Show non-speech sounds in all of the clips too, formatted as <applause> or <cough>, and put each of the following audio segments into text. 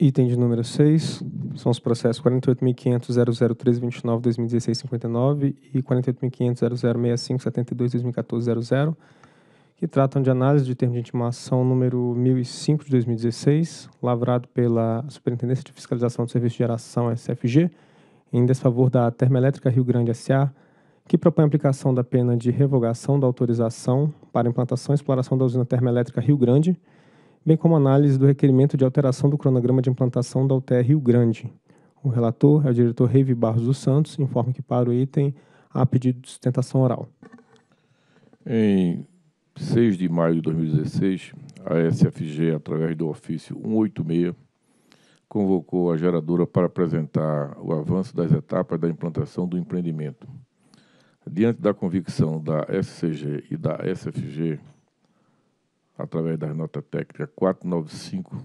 Item de número 6 são os processos 48.500.003.29.2016.59 e 48.500.0065.72.2014.00, que tratam de análise de termo de intimação número 1005 de 2016, lavrado pela Superintendência de Fiscalização do Serviço de Geração, SFG, em desfavor da Termoelétrica Rio Grande S.A., que propõe a aplicação da pena de revogação da autorização para implantação e exploração da usina termoelétrica Rio Grande, bem como análise do requerimento de alteração do cronograma de implantação da UTR Rio Grande. O relator é o diretor Reive Barros dos Santos, informa que para o item há pedido de sustentação oral. Em 6 de maio de 2016, a SFG, através do ofício 186, convocou a geradora para apresentar o avanço das etapas da implantação do empreendimento. Diante da convicção da SCG e da SFG através da nota técnica 495,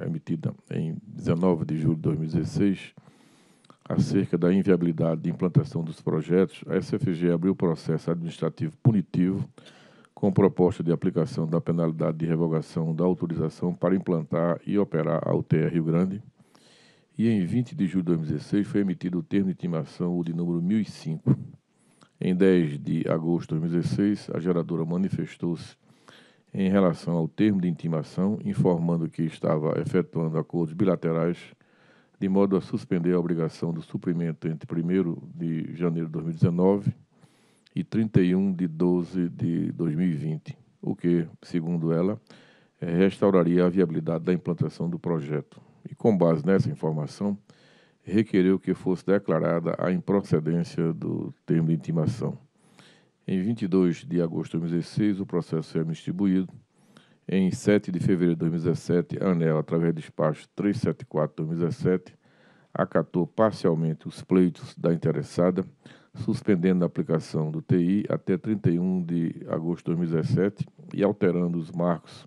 emitida em 19 de julho de 2016, acerca da inviabilidade de implantação dos projetos, a SFG abriu processo administrativo punitivo com proposta de aplicação da penalidade de revogação da autorização para implantar e operar a UTR Rio Grande. E em 20 de julho de 2016 foi emitido o termo de intimação, o de número 1005. Em 10 de agosto de 2016, a geradora manifestou-se em relação ao termo de intimação, informando que estava efetuando acordos bilaterais de modo a suspender a obrigação do suprimento entre 1 de janeiro de 2019 e 31 de 12 de 2020, o que, segundo ela, eh, restauraria a viabilidade da implantação do projeto. E com base nessa informação, requereu que fosse declarada a improcedência do termo de intimação. Em 22 de agosto de 2016, o processo foi é distribuído. Em 7 de fevereiro de 2017, a ANEL, através do despacho 374-2017, acatou parcialmente os pleitos da interessada, suspendendo a aplicação do TI até 31 de agosto de 2017 e alterando os marcos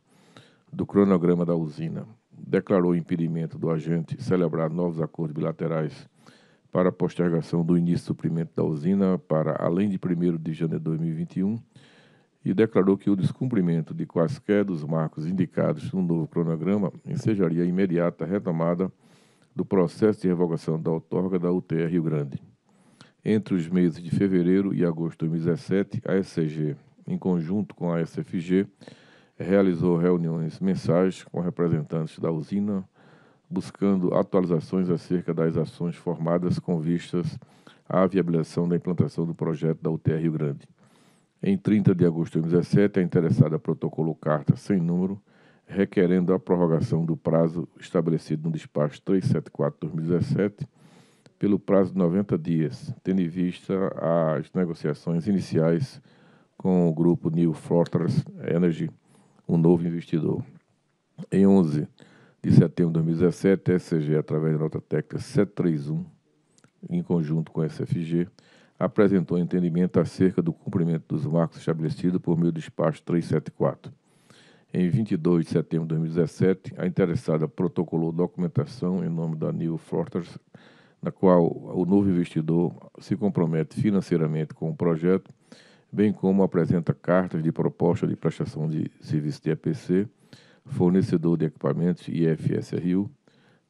do cronograma da usina. Declarou impedimento do agente celebrar novos acordos bilaterais para a postergação do início do suprimento da usina para além de 1 de janeiro de 2021 e declarou que o descumprimento de quaisquer dos marcos indicados no novo cronograma ensejaria a imediata retomada do processo de revogação da outorga da UTR Rio Grande. Entre os meses de fevereiro e agosto de 2017, a SCG, em conjunto com a SFG, realizou reuniões mensais com representantes da usina, buscando atualizações acerca das ações formadas com vistas à viabilização da implantação do projeto da UTR Rio Grande. Em 30 de agosto de 2017, a interessada protocolou carta sem número, requerendo a prorrogação do prazo estabelecido no despacho 374-2017 pelo prazo de 90 dias, tendo em vista as negociações iniciais com o grupo New Fortress Energy, um novo investidor. Em 11 de setembro de 2017, a SCG, através da nota técnica 731, em conjunto com a SFG, apresentou entendimento acerca do cumprimento dos marcos estabelecidos por meio do despacho 374. Em 22 de setembro de 2017, a interessada protocolou documentação em nome da New Fortress, na qual o novo investidor se compromete financeiramente com o projeto, bem como apresenta cartas de proposta de prestação de serviço de EPC fornecedor de equipamentos IFS Rio.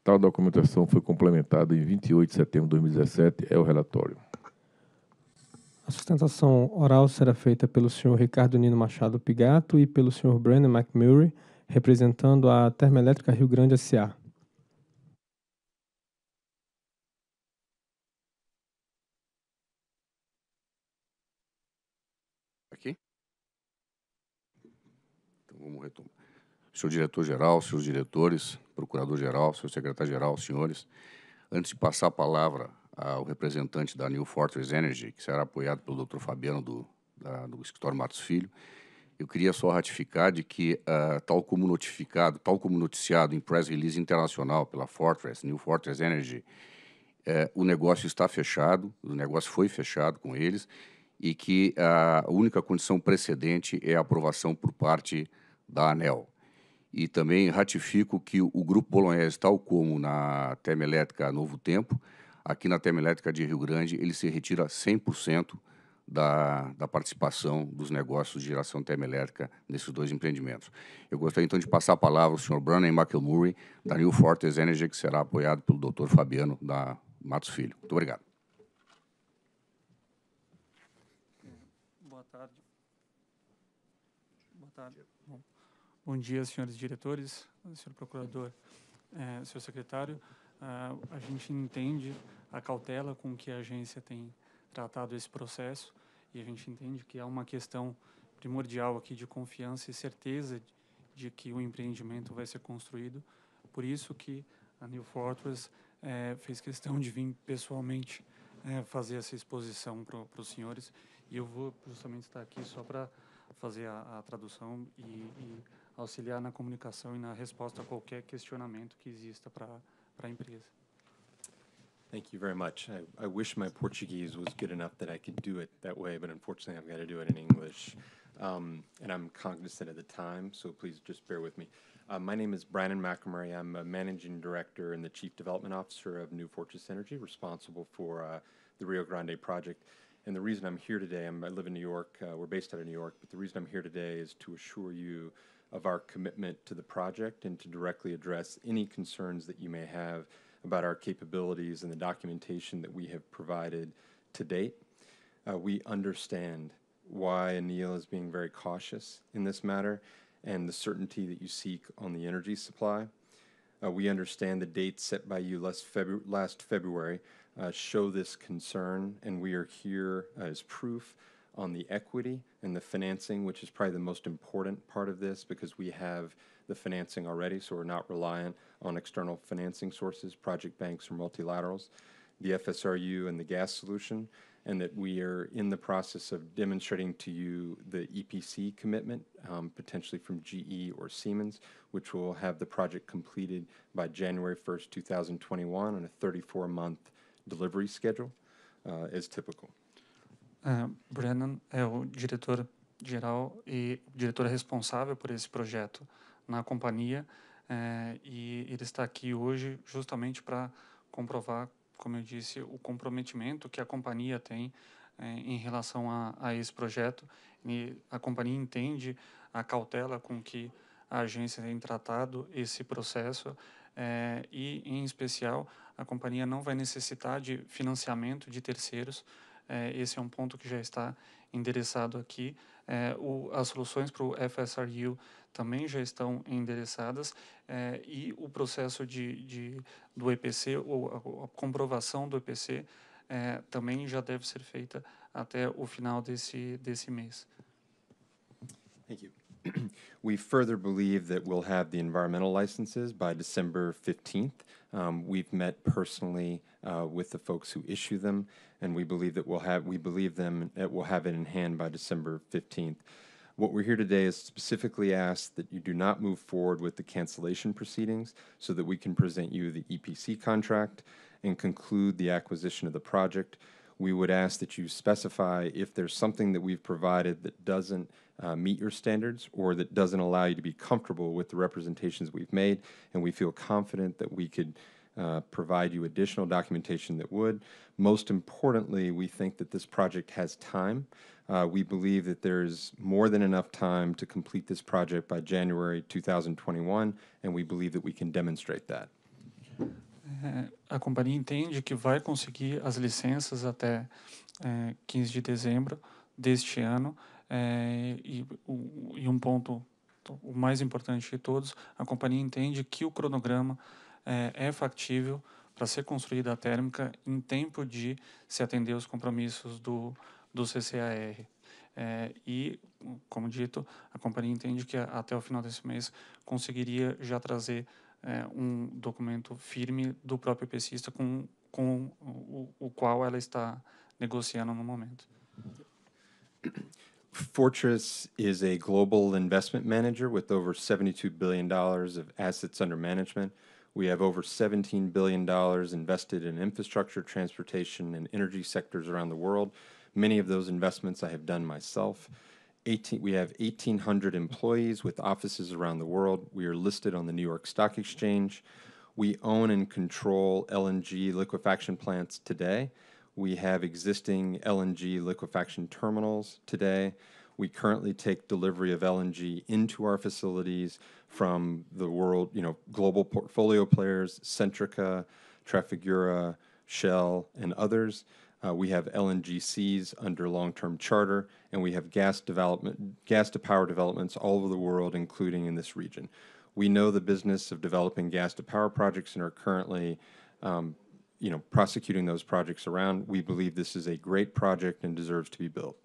Tal documentação foi complementada em 28 de setembro de 2017, é o relatório. A sustentação oral será feita pelo senhor Ricardo Nino Machado Pigato e pelo senhor Brandon McMurray, representando a Termoelétrica Rio Grande S.A. Aqui? Então vamos retomar senhor diretor-geral, seus diretores, procurador-geral, senhor secretário-geral, senhores, antes de passar a palavra ao representante da New Fortress Energy, que será apoiado pelo Dr. Fabiano do, da, do escritório Matos Filho, eu queria só ratificar de que, uh, tal como notificado, tal como noticiado em press release internacional pela Fortress, New Fortress Energy, uh, o negócio está fechado, o negócio foi fechado com eles e que ah, a única condição precedente é a aprovação por parte da ANEL e também ratifico que o Grupo Bolognese, tal como na termelétrica Novo Tempo, aqui na termelétrica de Rio Grande, ele se retira 100% da, da participação dos negócios de geração termelétrica nesses dois empreendimentos. Eu gostaria, então, de passar a palavra ao Sr. Brandon McElmurray, da New Fortress Energy, que será apoiado pelo Dr. Fabiano da Matos Filho. Muito obrigado. Boa tarde. Boa tarde. Bom dia, senhores diretores, senhor procurador, é, senhor secretário. Ah, a gente entende a cautela com que a agência tem tratado esse processo e a gente entende que há uma questão primordial aqui de confiança e certeza de, de que o empreendimento vai ser construído. Por isso que a New Fortress é, fez questão de vir pessoalmente é, fazer essa exposição para os senhores. E eu vou justamente estar aqui só para fazer a, a tradução e, e auxiliar na comunicação e na resposta a qualquer questionamento que exista para a empresa. Thank you very much. I, I, wish my Portuguese was good enough that I could do it that way, but unfortunately I've got to do it in English. Um, and I'm cognizant of the time, so please just bear with me. Uh, my name is Brandon McNamara. I'm a managing director and the chief development officer of New Fortress Energy, responsible for uh, the Rio Grande project. And the reason I'm here today, I'm, i live in New York, uh, we're based out of New York, but the reason I'm here today is to assure you of our commitment to the project and to directly address any concerns that you may have about our capabilities and the documentation that we have provided to date. Uh, we understand why ANIL is being very cautious in this matter and the certainty that you seek on the energy supply. Uh, we understand the dates set by you last, Febu last February uh, show this concern, and we are here as proof on the equity and the financing, which is probably the most important part of this because we have the financing already, so we're not reliant on external financing sources, project banks or multilaterals, the FSRU and the gas solution, and that we are in the process of demonstrating to you the EPC commitment, um, potentially from GE or Siemens, which will have the project completed by January 1st, 2021 on a 34-month delivery schedule, uh, as typical. É, Brennan é o diretor geral e diretor responsável por esse projeto na companhia é, e ele está aqui hoje justamente para comprovar, como eu disse, o comprometimento que a companhia tem é, em relação a, a, esse projeto e a companhia entende a cautela com que a agência tem tratado esse processo e, em especial, a companhia não vai necessitar de financiamento de terceiros é, esse é um ponto que já está endereçado aqui. É, o, as soluções para o FSRU também já estão endereçadas é, e o processo de, de, do EPC, ou a, a comprovação do EPC, é, também já deve ser feita até o final desse, desse mês. Thank you. <clears throat> we further believe that we'll have the environmental licenses by December 15th. Um, we've met personally uh, with the folks who issue them, and we believe that we'll have we believe them that we'll have it in hand by December 15th. What we're here today is specifically asked that you do not move forward with the cancellation proceedings so that we can present you the EPC contract and conclude the acquisition of the project we would ask that you specify if there's something that we've provided that doesn't uh, meet your standards or that doesn't allow you to be comfortable with the representations we've made. And we feel confident that we could uh, provide you additional documentation that would. Most importantly, we think that this project has time. Uh, we believe that there is more than enough time to complete this project by January 2021, and we believe that we can demonstrate that. a companhia entende que vai conseguir as licenças até é, 15 de dezembro deste ano é, e, o, e, um ponto o mais importante de todos, a companhia entende que o cronograma é, é factível para ser construída a térmica em tempo de se atender aos compromissos do, do CCAR. É, e, como dito, a companhia entende que até o final desse mês conseguiria já trazer é, um documento firme do próprio pesquista com, com o, o qual ela está negociando no momento. Fortress is a global investment manager with over $72 billion of assets under management. We have over $17 billion invested in infrastructure, transportation, and energy sectors around the world. Many of those investments I have done myself. 18, we have 1,800 employees with offices around the world. We are listed on the New York Stock Exchange. We own and control LNG liquefaction plants today. We have existing LNG liquefaction terminals today. We currently take delivery of LNG into our facilities from the world, you know, global portfolio players, Centrica, Trafigura, Shell, and others. Uh, we have LNGCs under long-term charter, and we have gas development, gas to power developments all over the world, including in this region. We know the business of developing gas to power projects and are currently, um, you know, prosecuting those projects around. We believe this is a great project and deserves to be built.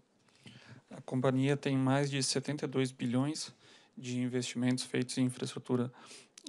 A companhia tem mais de 72 bilhões de investimentos feitos em infraestrutura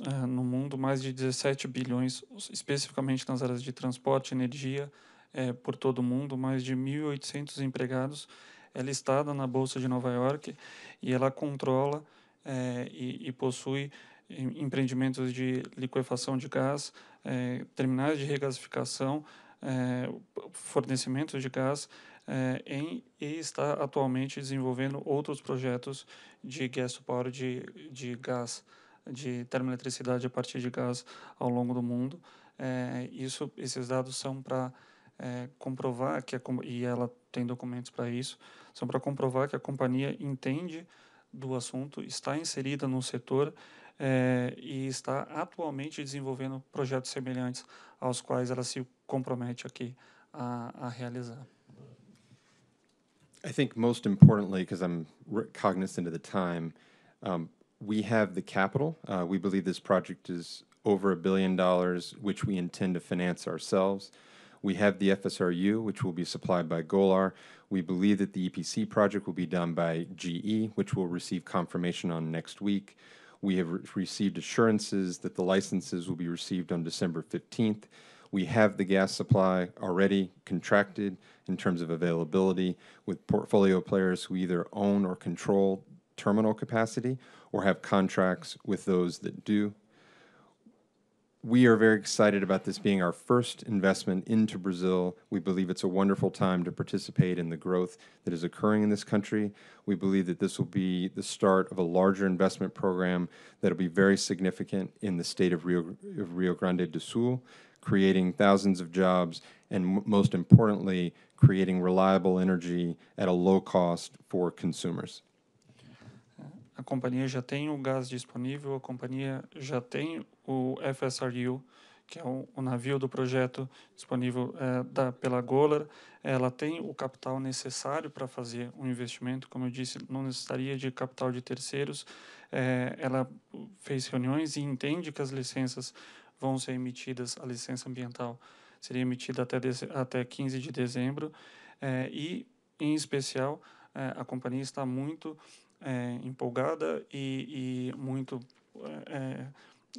uh, no mundo, mais de 17 bilhões especificamente nas áreas de transporte, energia, é, por todo o mundo, mais de 1.800 empregados. É listada na Bolsa de Nova York e ela controla é, e, e, possui empreendimentos de liquefação de gás, é, terminais de regasificação, é, fornecimento de gás é, em, e está atualmente desenvolvendo outros projetos de gas power, de, de gás, de termoeletricidade a partir de gás ao longo do mundo. É, isso, esses dados são para é, comprovar que a, e ela tem documentos para isso, são para comprovar que a companhia entende do assunto, está inserida no setor é, e está atualmente desenvolvendo projetos semelhantes aos quais ela se compromete aqui a, a realizar. I think most importantly, because I'm cognizant of the time, um, we have the capital. Uh, we believe this project is over a billion dollars, which we intend to finance ourselves. We have the FSRU, which will be supplied by Golar. We believe that the EPC project will be done by GE, which will receive confirmation on next week. We have re received assurances that the licenses will be received on December 15th. We have the gas supply already contracted in terms of availability with portfolio players who either own or control terminal capacity or have contracts with those that do we are very excited about this being our first investment into Brazil. We believe it's a wonderful time to participate in the growth that is occurring in this country. We believe that this will be the start of a larger investment program that will be very significant in the state of Rio, of Rio Grande do Sul, creating thousands of jobs, and most importantly, creating reliable energy at a low cost for consumers. a companhia já tem o gás disponível, a companhia já tem o FSRU, que é o navio do projeto disponível é, da, pela Golar, ela tem o capital necessário para fazer um investimento, como eu disse, não necessitaria de capital de terceiros. É, ela fez reuniões e entende que as licenças vão ser emitidas, a licença ambiental seria emitida até, de, até 15 de dezembro, é, e, em especial, é, a companhia está muito é, empolgada e, e muito é,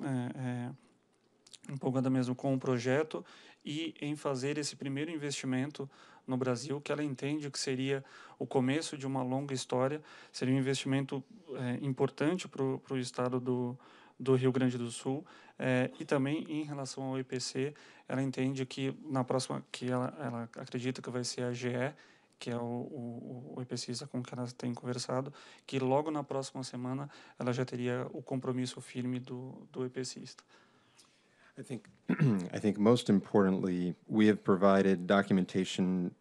é, é, empolgada mesmo com o projeto e em fazer esse primeiro investimento no Brasil, que ela entende que seria o começo de uma longa história, seria um investimento é, importante para o estado do, do Rio Grande do Sul é, e também em relação ao IPC, ela entende que na próxima que ela, ela acredita que vai ser a GE que é o, o, o EPCISA com quem ela tem conversado, que logo na próxima semana ela já teria o compromisso firme do, do EPCista. I think, <clears throat> I think most importantly, we have provided documentation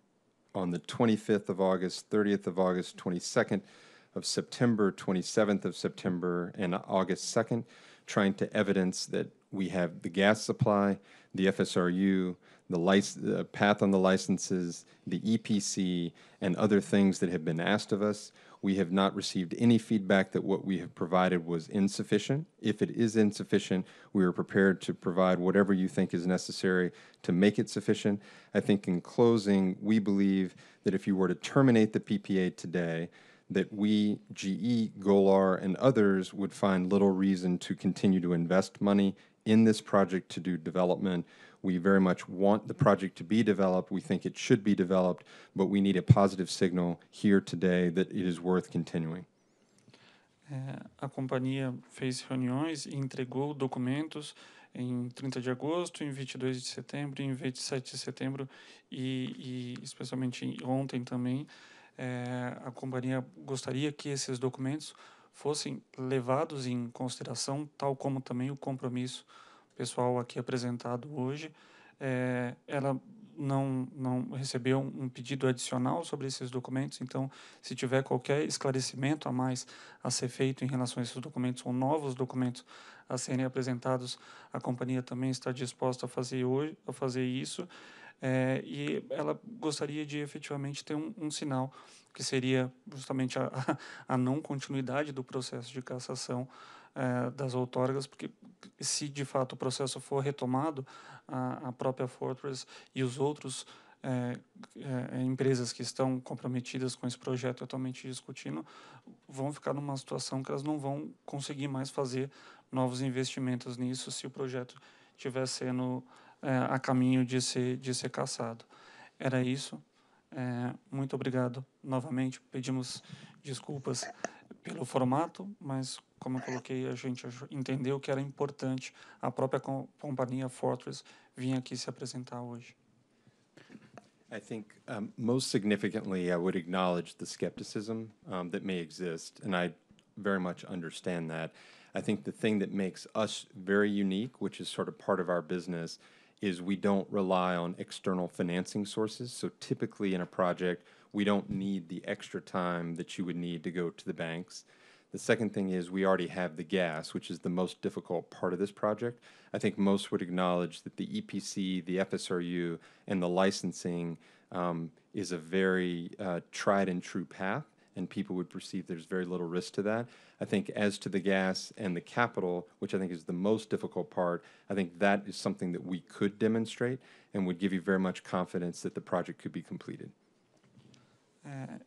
on the 25th of August, 30th of August, 22nd of September, 27th of September, and August 2nd, trying to evidence that we have the gas supply, the FSRU, the uh, path on the licenses, the EPC, and other things that have been asked of us. We have not received any feedback that what we have provided was insufficient. If it is insufficient, we are prepared to provide whatever you think is necessary to make it sufficient. I think in closing, we believe that if you were to terminate the PPA today, that we, GE, Golar, and others would find little reason to continue to invest money in this project to do development. We very much want the project to be developed. We think it should be developed, but we need a positive signal here today that it is worth continuing. É, a companhia fez reuniões e entregou documentos em 30 de agosto, em 22 de setembro, em 27 de setembro e, e especialmente ontem também. É, a companhia gostaria que esses documentos fossem levados em consideração, tal como também o compromisso pessoal aqui apresentado hoje, é, ela não, não recebeu um pedido adicional sobre esses documentos, então, se tiver qualquer esclarecimento a mais a ser feito em relação a esses documentos ou novos documentos a serem apresentados, a companhia também está disposta a fazer, hoje, a fazer isso. É, e ela gostaria de efetivamente ter um, um sinal, que seria justamente a, <laughs> a não continuidade do processo de cassação é, das outorgas, porque se de fato o processo for retomado, a, a própria Fortress e os outros é, é, empresas que estão comprometidas com esse projeto atualmente discutindo vão ficar numa situação que elas não vão conseguir mais fazer novos investimentos nisso se o projeto estiver sendo é, a caminho de ser, de ser caçado. Era isso. É, muito obrigado novamente. Pedimos desculpas pelo formato, mas como eu coloquei, a gente entendeu que era importante a própria companhia Fortress vir aqui se apresentar hoje. I think um, most significantly, I would acknowledge the skepticism um, that may exist, and I very much understand that. I think the thing that makes us very unique, which is sort of part of our business, is we don't rely on external financing sources. So typically in a project, we don't need the extra time that you would need to go to the banks. The second thing is we already have the gas, which is the most difficult part of this project. I think most would acknowledge that the EPC, the FSRU, and the licensing um, is a very uh, tried and true path, and people would perceive there's very little risk to that. I think as to the gas and the capital, which I think is the most difficult part, I think that is something that we could demonstrate and would give you very much confidence that the project could be completed. É,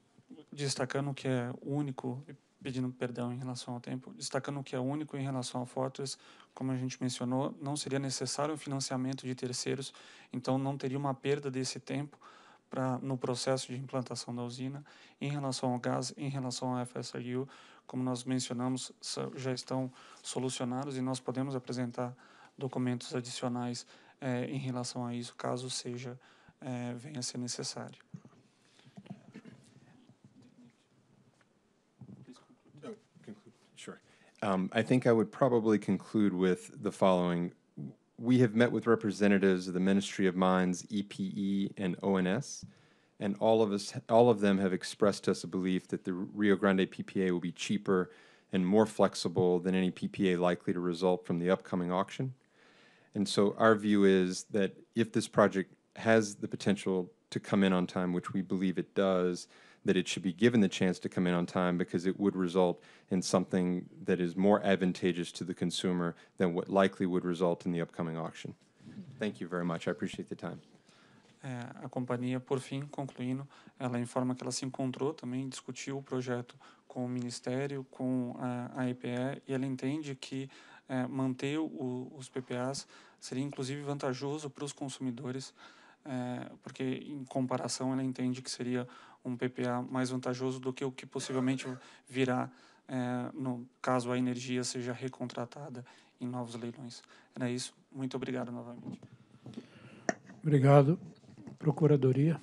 destacando que é único pedindo perdão em relação ao tempo, destacando que é único em relação à Fortress, como a gente mencionou, não seria necessário o financiamento de terceiros, então não teria uma perda desse tempo para no processo de implantação da usina. Em relação ao gás, em relação ao FSRU, como nós mencionamos, já estão solucionados e nós podemos apresentar documentos adicionais eh, em relação a isso, caso seja eh, venha a ser necessário. Um, I think I would probably conclude with the following. We have met with representatives of the Ministry of Mines, EPE, and ONS, and all of us, all of them have expressed us a belief that the Rio Grande PPA will be cheaper and more flexible than any PPA likely to result from the upcoming auction. And so our view is that if this project has the potential to come in on time, which we believe it does, that it should be given the chance to come in on time because it would result in something that is more advantageous to the consumer than what likely would result in the upcoming auction. Thank you very much. I appreciate the time. É, a companhia, por fim, concluindo, ela informa que ela se encontrou também, discutiu o projeto com o Ministério, com a, a EPE, e ela entende que é, manter o, os PPAs seria inclusive vantajoso para os consumidores, é, porque em comparação ela entende que seria um PPA mais vantajoso do que o que possivelmente virá é, no caso a energia seja recontratada em novos leilões. Era isso. Muito obrigado novamente. Obrigado. Procuradoria.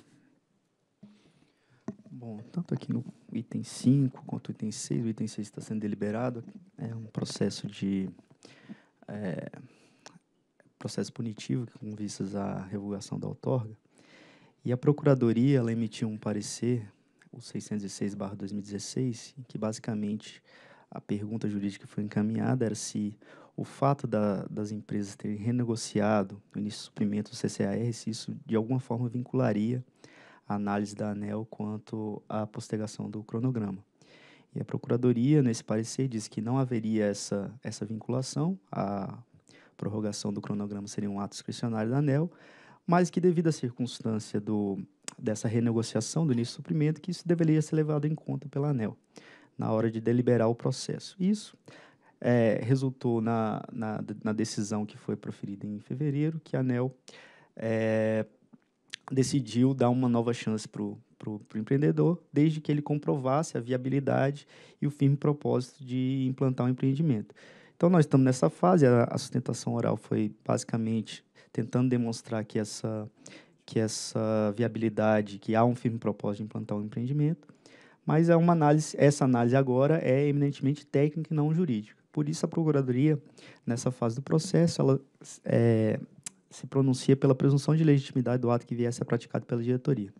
Bom, tanto aqui no item 5 quanto no item 6, o item 6 está sendo deliberado, é um processo de é, processo punitivo com vistas à revogação da outorga. E a Procuradoria ela emitiu um parecer, o 606-2016, que basicamente a pergunta jurídica que foi encaminhada era se o fato da, das empresas terem renegociado o início de suprimento do CCAR, se isso de alguma forma vincularia a análise da ANEL quanto à postergação do cronograma. E a Procuradoria, nesse parecer, diz que não haveria essa, essa vinculação, a prorrogação do cronograma seria um ato discricionário da ANEL, mas que devido à circunstância do, dessa renegociação do início do suprimento, que isso deveria ser levado em conta pela ANEL na hora de deliberar o processo. Isso é, resultou na, na, na, decisão que foi proferida em fevereiro, que a ANEL é, decidiu dar uma nova chance para o empreendedor, desde que ele comprovasse a viabilidade e o firme propósito de implantar o um empreendimento. Então, nós estamos nessa fase, a, a sustentação oral foi basicamente tentando demonstrar que essa, que essa viabilidade, que há um firme propósito de implantar um empreendimento, mas é uma análise, essa análise agora é eminentemente técnica e não jurídica. Por isso, a Procuradoria, nessa fase do processo, ela é, se pronuncia pela presunção de legitimidade do ato que viesse a ser praticado pela diretoria.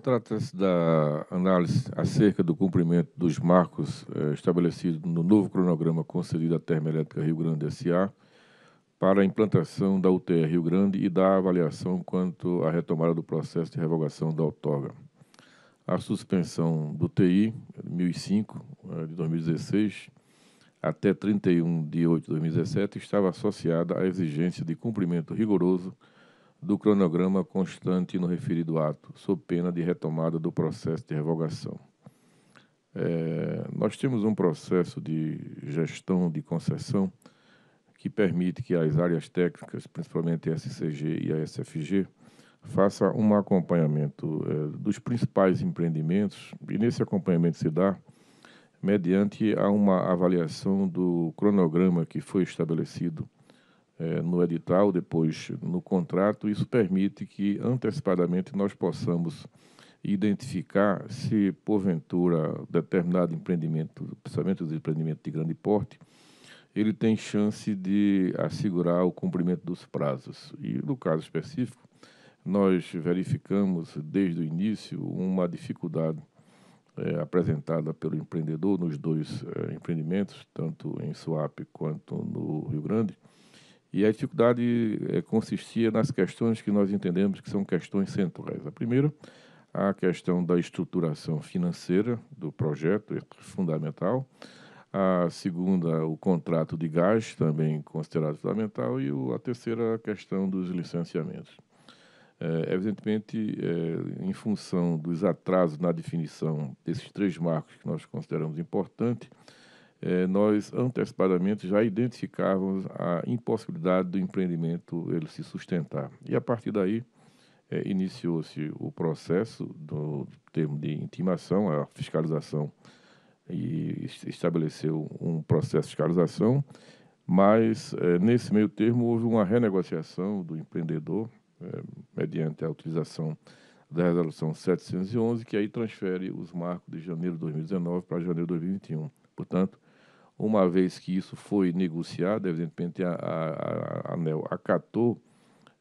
Trata-se da análise acerca do cumprimento dos marcos eh, estabelecidos no novo cronograma concedido à Termoelétrica Rio Grande S.A., para a implantação da UTR Rio Grande e da avaliação quanto à retomada do processo de revogação da outorga. A suspensão do TI 1005 eh, de 2016 até 31 de 8 de 2017 estava associada à exigência de cumprimento rigoroso do cronograma constante no referido ato, sob pena de retomada do processo de revogação. É, nós temos um processo de gestão de concessão que permite que as áreas técnicas, principalmente a SCG e a SFG, faça um acompanhamento é, dos principais empreendimentos e nesse acompanhamento se dá mediante a uma avaliação do cronograma que foi estabelecido é, no edital, depois no contrato. Isso permite que antecipadamente nós possamos identificar se porventura determinado empreendimento, principalmente os empreendimentos de grande porte, ele tem chance de assegurar o cumprimento dos prazos. E no caso específico, nós verificamos desde o início uma dificuldade é, apresentada pelo empreendedor nos dois é, empreendimentos, tanto em Suape quanto no Rio Grande. E a dificuldade é, consistia nas questões que nós entendemos que são questões centrais. A primeira, a questão da estruturação financeira do projeto, é fundamental. A segunda, o contrato de gás, também considerado fundamental. E a terceira, a questão dos licenciamentos. É, evidentemente, é, em função dos atrasos na definição desses três marcos que nós consideramos importantes, é, nós antecipadamente já identificávamos a impossibilidade do empreendimento ele se sustentar. E a partir daí, é, iniciou-se o processo do termo de intimação, a fiscalização e estabeleceu um processo de fiscalização, mas é, nesse meio termo houve uma renegociação do empreendedor, é, mediante a utilização da resolução 711, que aí transfere os marcos de janeiro de 2019 para janeiro de 2021. Portanto, uma vez que isso foi negociado, evidentemente a, a, a ANEL acatou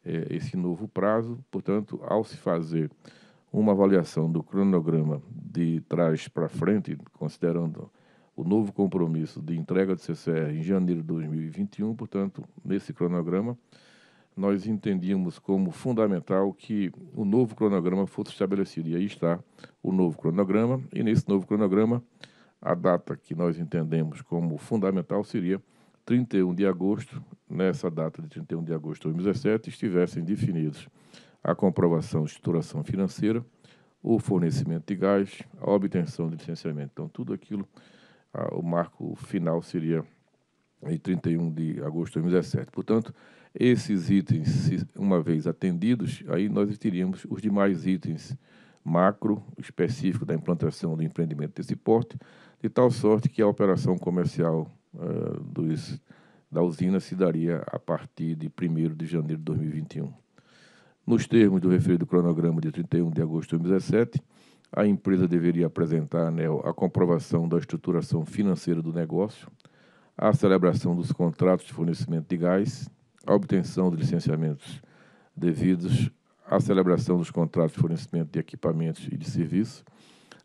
é, esse novo prazo, portanto, ao se fazer uma avaliação do cronograma de trás para frente, considerando o novo compromisso de entrega do CCR em janeiro de 2021, portanto, nesse cronograma, nós entendíamos como fundamental que o novo cronograma fosse estabelecido. E aí está o novo cronograma, e nesse novo cronograma, a data que nós entendemos como fundamental seria 31 de agosto, nessa data de 31 de agosto de 2017, estivessem definidos a comprovação de estruturação financeira, o fornecimento de gás, a obtenção de licenciamento. Então, tudo aquilo, a, o marco final seria em 31 de agosto de 2017. Portanto, esses itens, uma vez atendidos, aí nós teríamos os demais itens macro específico da implantação do empreendimento desse porte, de tal sorte que a operação comercial uh, dos, da usina se daria a partir de 1 de janeiro de 2021. Nos termos do referido cronograma de 31 de agosto de 2017, a empresa deveria apresentar à ANEL a comprovação da estruturação financeira do negócio, a celebração dos contratos de fornecimento de gás, a obtenção de licenciamentos devidos, a celebração dos contratos de fornecimento de equipamentos e de serviço,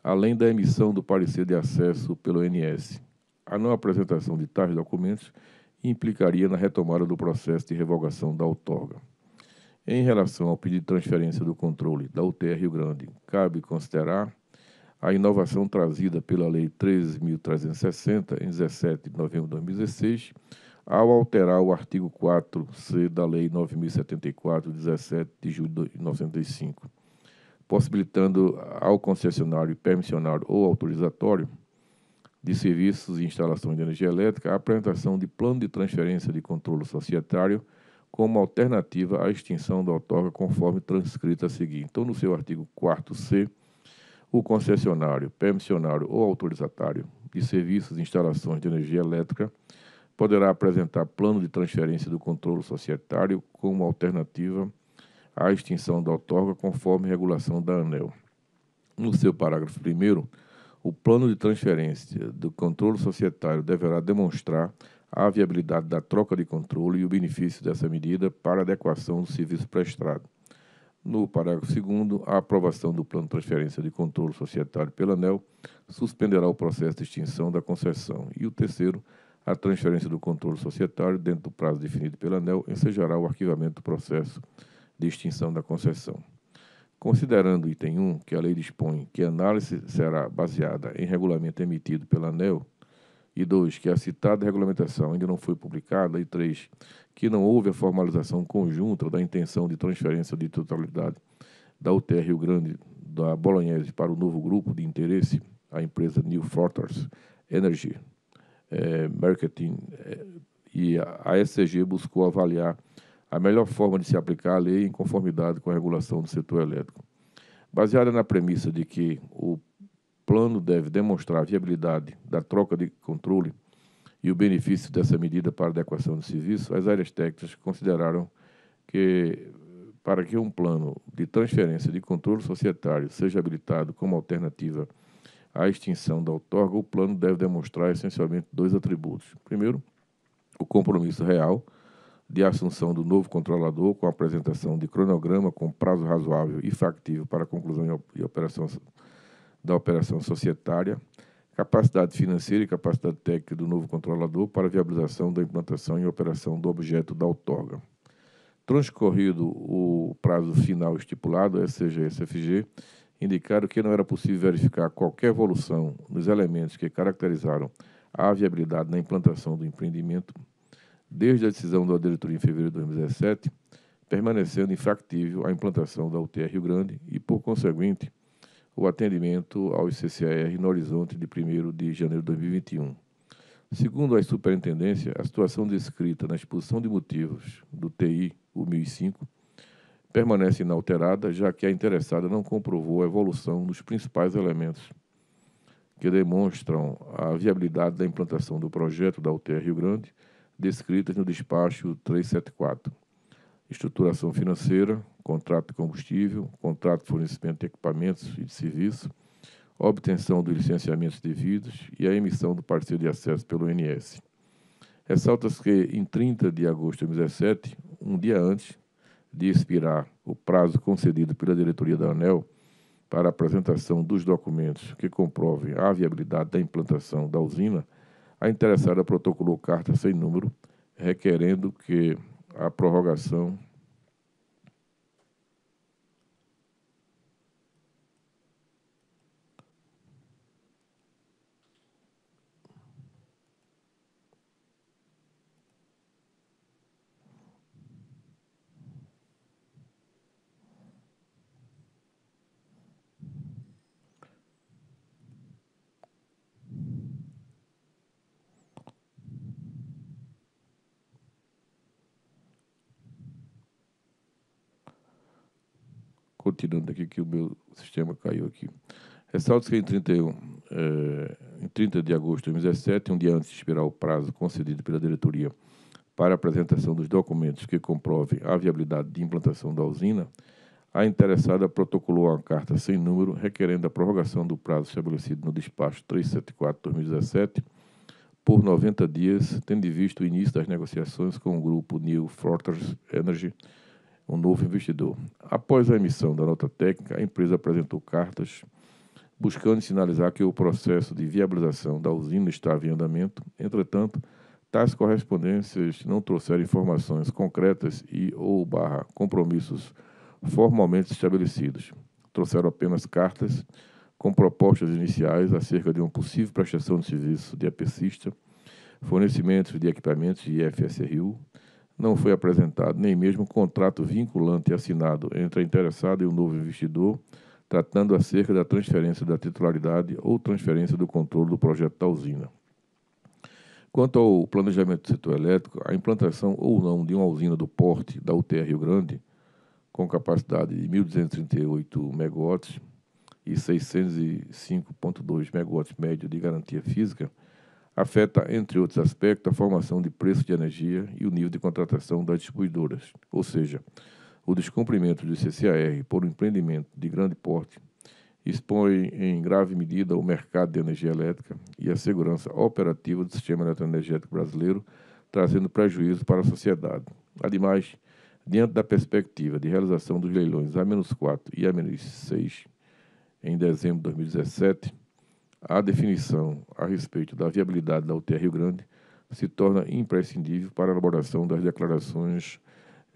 além da emissão do parecer de acesso pelo ONS. A não apresentação de tais documentos implicaria na retomada do processo de revogação da outorga. Em relação ao pedido de transferência do controle da UTR Rio Grande, cabe considerar a inovação trazida pela Lei 13.360, em 17 de novembro de 2016, ao alterar o artigo 4C da Lei 9.074, 17 de julho de 1995, possibilitando ao concessionário, permissionário ou autorizatório de serviços e instalações de energia elétrica a apresentação de plano de transferência de controle societário como alternativa à extinção do outorga, conforme transcrita a seguir. Então, no seu artigo 4C, o concessionário, permissionário ou autorizatário de serviços e instalações de energia elétrica poderá apresentar plano de transferência do controle societário como alternativa à extinção da outorga, conforme regulação da ANEL. No seu parágrafo 1 o plano de transferência do controle societário deverá demonstrar a viabilidade da troca de controle e o benefício dessa medida para adequação do serviço prestado. No parágrafo 2, a aprovação do plano de transferência de controle societário pela ANEL suspenderá o processo de extinção da concessão. E o terceiro, a transferência do controle societário, dentro do prazo definido pela ANEL, ensejará o arquivamento do processo de extinção da concessão. Considerando o item 1, que a lei dispõe que a análise será baseada em regulamento emitido pela ANEL, e dois que a citada regulamentação ainda não foi publicada, e três que não houve a formalização conjunta da intenção de transferência de totalidade da UTR Rio Grande da Bolognese para o novo grupo de interesse, a empresa New Fortress Energy é, Marketing, é, e a SCG buscou avaliar a melhor forma de se aplicar a lei em conformidade com a regulação do setor elétrico. Baseada na premissa de que o plano deve demonstrar a viabilidade da troca de controle e o benefício dessa medida para adequação do serviço, as áreas técnicas consideraram que, para que um plano de transferência de controle societário seja habilitado como alternativa à extinção da outorga, o plano deve demonstrar essencialmente dois atributos. Primeiro, o compromisso real de assunção do novo controlador com a apresentação de cronograma com prazo razoável e factível para conclusão e operação da operação societária, capacidade financeira e capacidade técnica do novo controlador para viabilização da implantação e operação do objeto da outorga. Transcorrido o prazo final estipulado, SCG-SFG, indicaram que não era possível verificar qualquer evolução nos elementos que caracterizaram a viabilidade na implantação do empreendimento desde a decisão da diretoria em fevereiro de 2017, permanecendo infractível a implantação da UTR Rio Grande e, por conseguinte, o atendimento aos CCR no horizonte de 1 de janeiro de 2021. Segundo a Superintendência, a situação descrita na exposição de motivos do TI 1005 permanece inalterada, já que a interessada não comprovou a evolução dos principais elementos que demonstram a viabilidade da implantação do projeto da UTR Rio Grande, descritas no despacho 374 estruturação financeira, contrato de combustível, contrato de fornecimento de equipamentos e de serviço, obtenção dos licenciamentos devidos e a emissão do parecer de acesso pelo INS. Ressalta-se que, em 30 de agosto de 2017, um dia antes de expirar o prazo concedido pela diretoria da ANEL para a apresentação dos documentos que comprovem a viabilidade da implantação da usina, a interessada protocolou carta sem número, requerendo que a prorrogação tirando aqui que o meu sistema caiu aqui. Ressalto que em 31, eh, em 30 de agosto de 2017, um dia antes de expirar o prazo concedido pela diretoria para apresentação dos documentos que comprovem a viabilidade de implantação da usina, a interessada protocolou uma carta sem número requerendo a prorrogação do prazo estabelecido no despacho 374-2017 por 90 dias, tendo visto o início das negociações com o grupo New Fortress Energy um novo investidor. Após a emissão da nota técnica, a empresa apresentou cartas buscando sinalizar que o processo de viabilização da usina estava em andamento. Entretanto, tais correspondências não trouxeram informações concretas e ou barra, compromissos formalmente estabelecidos. Trouxeram apenas cartas com propostas iniciais acerca de uma possível prestação de serviço de apecista, fornecimentos de equipamentos e FSRU, não foi apresentado nem mesmo contrato vinculante assinado entre a interessada e o novo investidor, tratando acerca da transferência da titularidade ou transferência do controle do projeto da usina. Quanto ao planejamento do setor elétrico, a implantação ou não de uma usina do porte da UTR Rio Grande, com capacidade de 1.238 megawatts e 605,2 megawatts médio de garantia física, afeta, entre outros aspectos, a formação de preços de energia e o nível de contratação das distribuidoras. Ou seja, o descumprimento do CCAR por um empreendimento de grande porte expõe em grave medida o mercado de energia elétrica e a segurança operativa do sistema eletroenergético brasileiro, trazendo prejuízo para a sociedade. Ademais, diante da perspectiva de realização dos leilões A-4 e A-6 em dezembro de 2017, a definição a respeito da viabilidade da UTR Rio Grande se torna imprescindível para a elaboração das declarações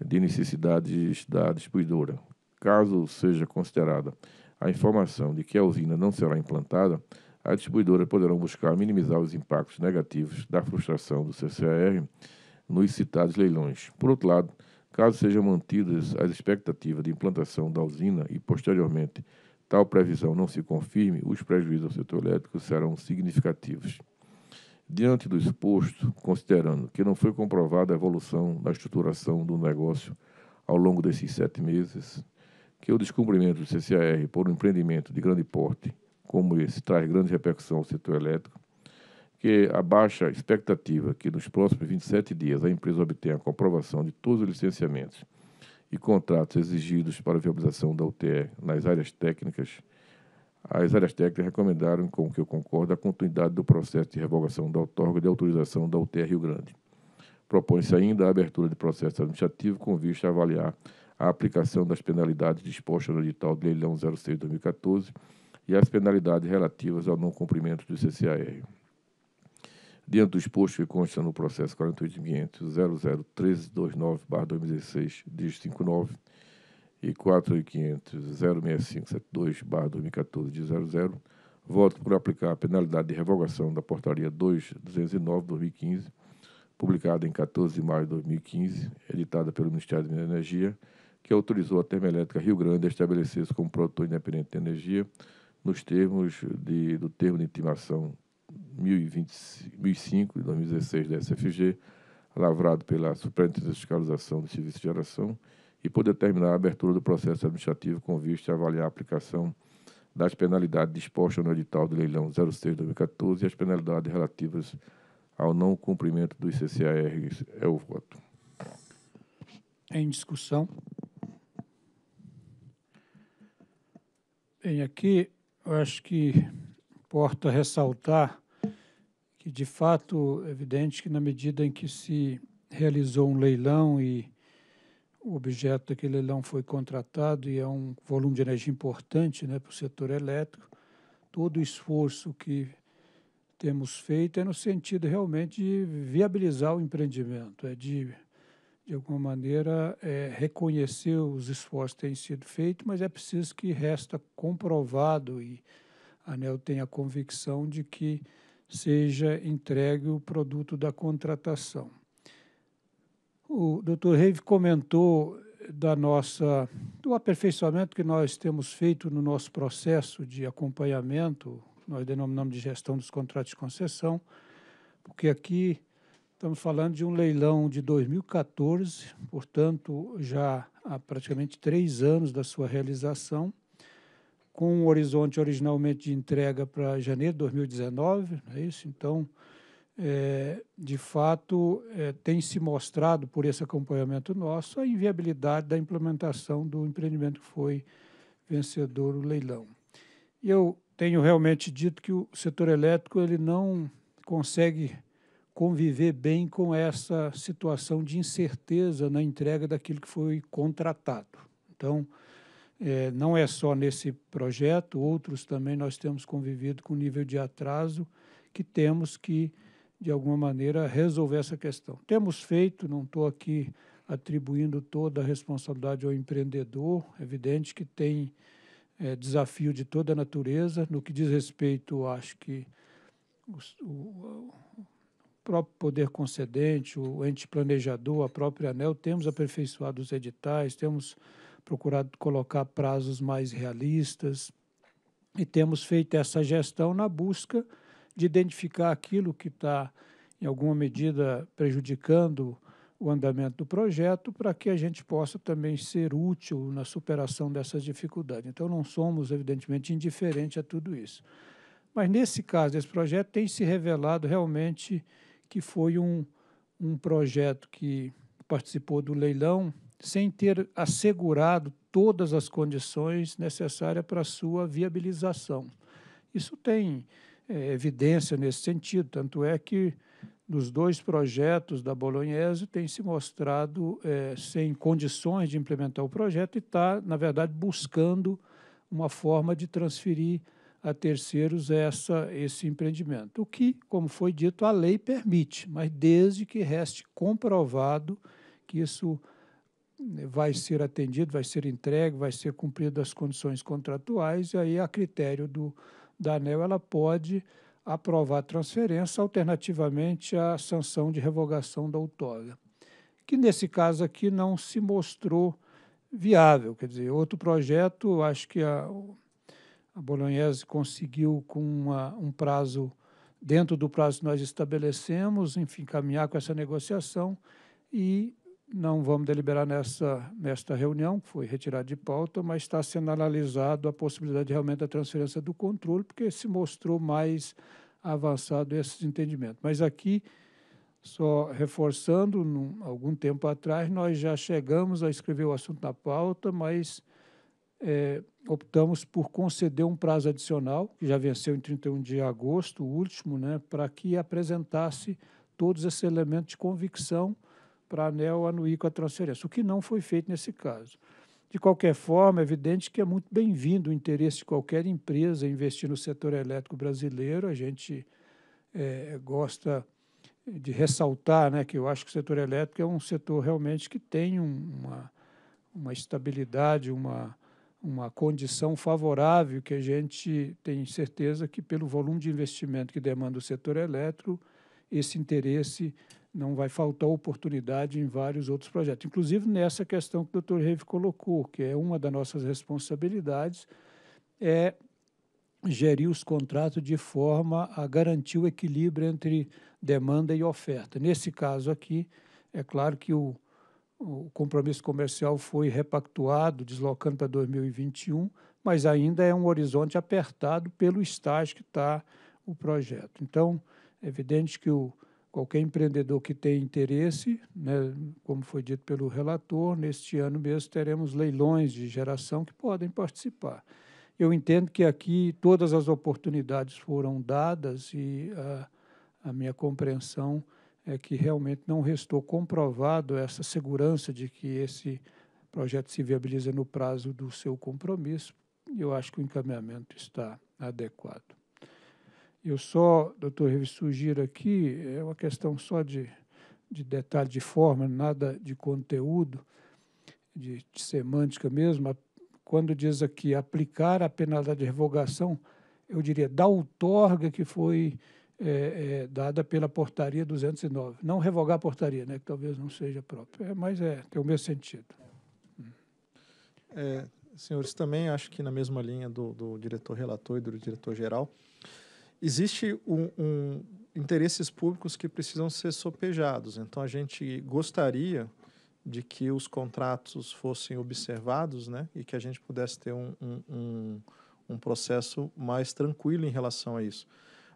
de necessidades da distribuidora. Caso seja considerada a informação de que a usina não será implantada, a distribuidora poderá buscar minimizar os impactos negativos da frustração do CCR nos citados leilões. Por outro lado, caso sejam mantidas as expectativas de implantação da usina e, posteriormente, tal previsão não se confirme, os prejuízos ao setor elétrico serão significativos. Diante do exposto, considerando que não foi comprovada a evolução na estruturação do negócio ao longo desses sete meses, que o descumprimento do CCAR por um empreendimento de grande porte como esse traz grande repercussão ao setor elétrico, que a baixa expectativa que nos próximos 27 dias a empresa obtenha a comprovação de todos os licenciamentos e contratos exigidos para viabilização da UTE nas áreas técnicas, as áreas técnicas recomendaram, com o que eu concordo, a continuidade do processo de revogação da outorga de autorização da UTE Rio Grande. Propõe-se ainda a abertura de processo administrativo com vista a avaliar a aplicação das penalidades dispostas no edital de leilão 06-2014 e as penalidades relativas ao não cumprimento do CCAR. Dentro do exposto que consta no processo 48.500.001329-2016, dígito 59 e 4.500.06572-2014, 00, voto por aplicar a penalidade de revogação da portaria 2.209-2015, publicada em 14 de maio de 2015, editada pelo Ministério da Energia, que autorizou a Termoelétrica Rio Grande a estabelecer-se como produtor independente de energia nos termos de, do termo de intimação 1005 e 2016 da SFG, lavrado pela Superintendência de Fiscalização do Serviço de Geração, e por determinar a abertura do processo administrativo com vista a avaliar a aplicação das penalidades dispostas no edital do leilão 06-2014 e as penalidades relativas ao não cumprimento dos CCARs. É o voto. Em discussão. Bem, aqui eu acho que importa ressaltar que, de fato, é evidente que na medida em que se realizou um leilão e o objeto daquele leilão foi contratado e é um volume de energia importante né, para o setor elétrico, todo o esforço que temos feito é no sentido realmente de viabilizar o empreendimento, é de, de alguma maneira, é, reconhecer os esforços que têm sido feitos, mas é preciso que resta comprovado e ANEL tem a convicção de que seja entregue o produto da contratação. O Dr. Reive comentou da nossa do aperfeiçoamento que nós temos feito no nosso processo de acompanhamento, nós denominamos de gestão dos contratos de concessão, porque aqui estamos falando de um leilão de 2014, portanto já há praticamente três anos da sua realização com um horizonte originalmente de entrega para janeiro de 2019, não é isso? Então, é, de fato, é, tem se mostrado, por esse acompanhamento nosso, a inviabilidade da implementação do empreendimento que foi vencedor o leilão. eu tenho realmente dito que o setor elétrico ele não consegue conviver bem com essa situação de incerteza na entrega daquilo que foi contratado. Então, é, não é só nesse projeto, outros também nós temos convivido com o nível de atraso que temos que, de alguma maneira, resolver essa questão. Temos feito, não estou aqui atribuindo toda a responsabilidade ao empreendedor, é evidente que tem é, desafio de toda a natureza. No que diz respeito, acho que o, o próprio poder concedente, o ente planejador, a própria ANEL, temos aperfeiçoado os editais, temos procurado colocar prazos mais realistas e temos feito essa gestão na busca de identificar aquilo que está, em alguma medida, prejudicando o andamento do projeto para que a gente possa também ser útil na superação dessas dificuldades. Então, não somos, evidentemente, indiferentes a tudo isso. Mas, nesse caso, esse projeto tem se revelado realmente que foi um, um projeto que participou do leilão sem ter assegurado todas as condições necessárias para a sua viabilização. Isso tem é, evidência nesse sentido, tanto é que nos dois projetos da Bolognese tem se mostrado é, sem condições de implementar o projeto e está, na verdade, buscando uma forma de transferir a terceiros essa, esse empreendimento. O que, como foi dito, a lei permite, mas desde que reste comprovado que isso vai ser atendido, vai ser entregue, vai ser cumprido as condições contratuais, e aí, a critério do, da ANEL, ela pode aprovar a transferência, alternativamente à sanção de revogação da outorga, que nesse caso aqui não se mostrou viável. Quer dizer, outro projeto, acho que a, a Bolognese conseguiu, com uma, um prazo, dentro do prazo que nós estabelecemos, enfim, caminhar com essa negociação e não vamos deliberar nessa, nesta reunião, que foi retirada de pauta, mas está sendo analisado a possibilidade realmente da transferência do controle, porque se mostrou mais avançado esse entendimento Mas aqui, só reforçando, num, algum tempo atrás, nós já chegamos a escrever o assunto na pauta, mas é, optamos por conceder um prazo adicional, que já venceu em 31 de agosto, o último, né, para que apresentasse todos esses elementos de convicção para a ANEL anuir com a transferência, o que não foi feito nesse caso. De qualquer forma, é evidente que é muito bem-vindo o interesse de qualquer empresa em investir no setor elétrico brasileiro. A gente é, gosta de ressaltar né, que eu acho que o setor elétrico é um setor realmente que tem uma, uma estabilidade, uma, uma condição favorável que a gente tem certeza que, pelo volume de investimento que demanda o setor elétrico, esse interesse não vai faltar oportunidade em vários outros projetos, inclusive nessa questão que o Dr. Reive colocou, que é uma das nossas responsabilidades, é gerir os contratos de forma a garantir o equilíbrio entre demanda e oferta. Nesse caso aqui, é claro que o, o compromisso comercial foi repactuado, deslocando para 2021, mas ainda é um horizonte apertado pelo estágio que está o projeto. Então, é evidente que o qualquer empreendedor que tenha interesse, né, como foi dito pelo relator, neste ano mesmo teremos leilões de geração que podem participar. Eu entendo que aqui todas as oportunidades foram dadas e a, a minha compreensão é que realmente não restou comprovado essa segurança de que esse projeto se viabiliza no prazo do seu compromisso. Eu acho que o encaminhamento está adequado. Eu só, doutor Reves, sugiro aqui, é uma questão só de, de detalhe de forma, nada de conteúdo, de, de semântica mesmo. Quando diz aqui aplicar a penalidade de revogação, eu diria da outorga que foi é, é, dada pela portaria 209. Não revogar a portaria, né, que talvez não seja própria, é, mas é, tem o mesmo sentido. É, senhores, também acho que na mesma linha do, do diretor relator e do diretor geral, existe um, um, interesses públicos que precisam ser sopejados. Então, a gente gostaria de que os contratos fossem observados né, e que a gente pudesse ter um, um, um processo mais tranquilo em relação a isso.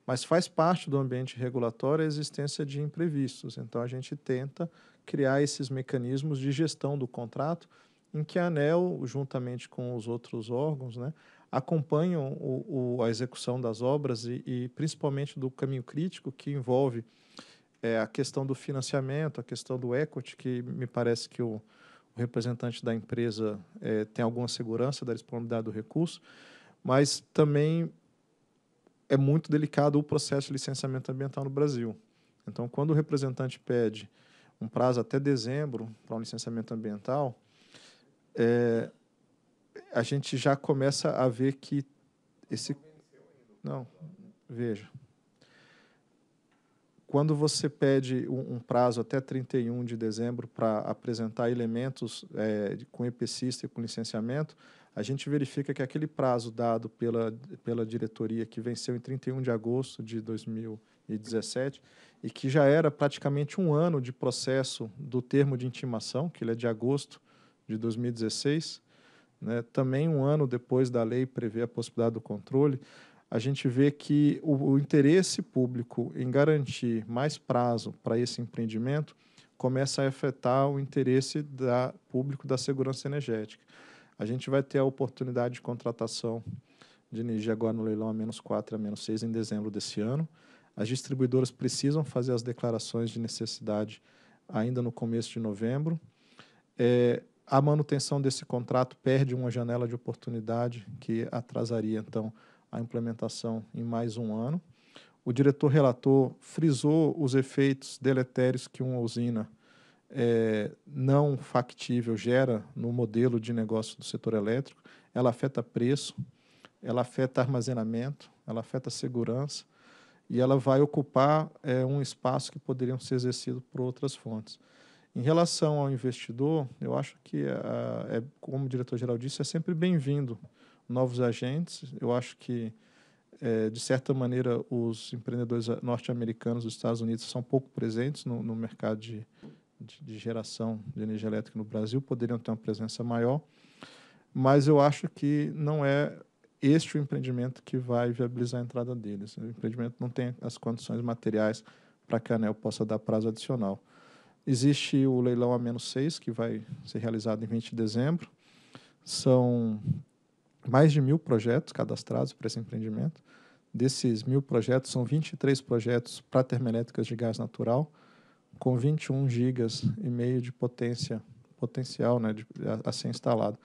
Mas faz parte do ambiente regulatório a existência de imprevistos. Então, a gente tenta criar esses mecanismos de gestão do contrato em que a ANEL, juntamente com os outros órgãos, né, acompanham o, o, a execução das obras e, e, principalmente do caminho crítico que envolve é, a questão do financiamento, a questão do equity, que me parece que o, o representante da empresa é, tem alguma segurança da disponibilidade do recurso, mas também é muito delicado o processo de licenciamento ambiental no Brasil. Então, quando o representante pede um prazo até dezembro para um licenciamento ambiental, é, a gente já começa a ver que esse. Não, veja. Quando você pede um, um prazo até 31 de dezembro para apresentar elementos é, com EPCista e com licenciamento, a gente verifica que aquele prazo dado pela, pela diretoria que venceu em 31 de agosto de 2017 e que já era praticamente um ano de processo do termo de intimação, que ele é de agosto de 2016, né, também um ano depois da lei prever a possibilidade do controle, a gente vê que o, o interesse público em garantir mais prazo para esse empreendimento começa a afetar o interesse da, público da segurança energética. A gente vai ter a oportunidade de contratação de energia agora no leilão a menos 4 a menos 6 em dezembro desse ano. As distribuidoras precisam fazer as declarações de necessidade ainda no começo de novembro. É, a manutenção desse contrato perde uma janela de oportunidade que atrasaria, então, a implementação em mais um ano. O diretor relator frisou os efeitos deletérios que uma usina é, não factível gera no modelo de negócio do setor elétrico. Ela afeta preço, ela afeta armazenamento, ela afeta segurança e ela vai ocupar é, um espaço que poderiam ser exercido por outras fontes. Em relação ao investidor, eu acho que, eh, eh, é, como o diretor-geral disse, é sempre bem-vindo novos agentes. Eu acho que, é, de certa maneira, os empreendedores norte-americanos dos Estados Unidos são pouco presentes no, no mercado de, de, de, geração de energia elétrica no Brasil, poderiam ter uma presença maior, mas eu acho que não é este o empreendimento que vai viabilizar a entrada deles. O empreendimento não tem as condições materiais para que a ANEL possa dar prazo adicional. Existe o leilão a menos 6, que vai ser realizado em 20 de dezembro. São mais de mil projetos cadastrados para esse empreendimento. Desses mil projetos, são 23 projetos para termoelétricas de gás natural, com 21 gigas e meio de potência potencial né, de, a, a, ser instalado.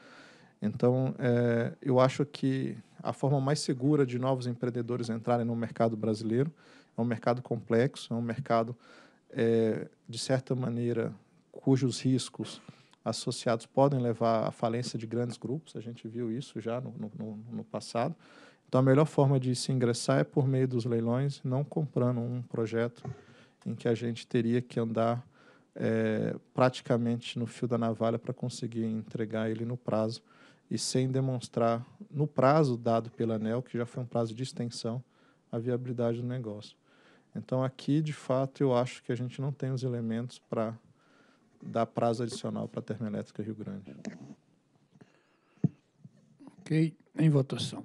Então, é, eu acho que a forma mais segura de novos empreendedores entrarem no mercado brasileiro é um mercado complexo, é um mercado é, de certa maneira, cujos riscos associados podem levar à falência de grandes grupos, a gente viu isso já no, no, no passado. Então, a melhor forma de se ingressar é por meio dos leilões, não comprando um projeto em que a gente teria que andar é, praticamente no fio da navalha para conseguir entregar ele no prazo e sem demonstrar, no prazo dado pela ANEL, que já foi um prazo de extensão, a viabilidade do negócio. Então, aqui, de fato, eu acho que a gente não tem os elementos para dar prazo adicional para a Termoelétrica Rio Grande. Ok. Em votação.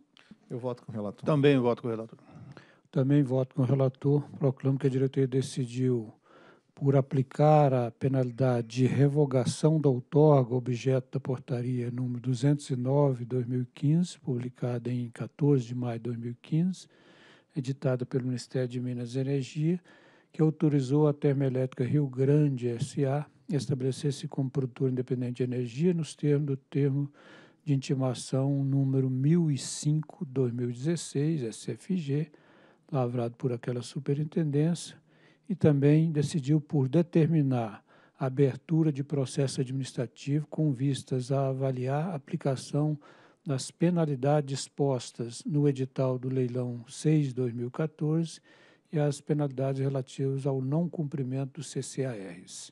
Eu voto com o relator. Também voto com o relator. Também voto com o relator. Proclamo que a diretoria decidiu por aplicar a penalidade de revogação da outorga objeto da portaria número 209/2015, publicada em 14 de maio de 2015 editada pelo Ministério de Minas e Energia, que autorizou a Termoelétrica Rio Grande S.A. estabelecer-se como produtor independente de energia nos termos do termo de intimação número 1005-2016, SFG, lavrado por aquela superintendência, e também decidiu por determinar a abertura de processo administrativo com vistas a avaliar a aplicação das penalidades postas no edital do leilão 6/2014 e as penalidades relativas ao não cumprimento dos CCARs.